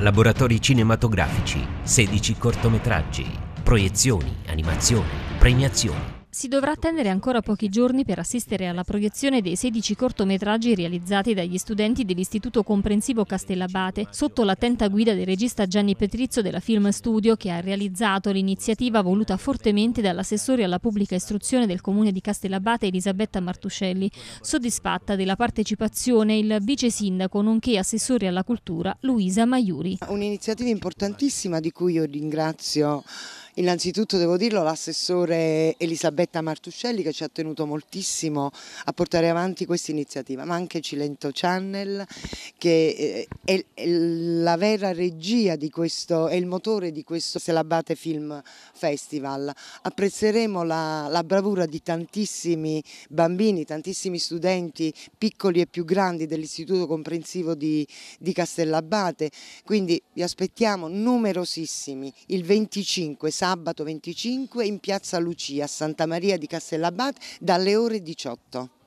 laboratori cinematografici, 16 cortometraggi, proiezioni, animazioni, premiazioni si dovrà attendere ancora pochi giorni per assistere alla proiezione dei 16 cortometraggi realizzati dagli studenti dell'Istituto Comprensivo Castellabate sotto l'attenta guida del regista Gianni Petrizzo della Film Studio che ha realizzato l'iniziativa voluta fortemente dall'assessore alla pubblica istruzione del comune di Castellabate Elisabetta Martuscelli, soddisfatta della partecipazione il vice sindaco nonché assessore alla cultura Luisa Maiuri. Un'iniziativa importantissima di cui io ringrazio innanzitutto devo dirlo l'assessore Elisabetta Martuscelli che ci ha tenuto moltissimo a portare avanti questa iniziativa, ma anche Cilento Channel che eh, è la vera regia di questo, è il motore di questo Selabate Film Festival. Apprezzeremo la, la bravura di tantissimi bambini, tantissimi studenti piccoli e più grandi dell'Istituto Comprensivo di, di Castellabate, quindi vi aspettiamo numerosissimi il 25 sabato sabato 25 in piazza Lucia Santa Maria di Castellabate dalle ore 18.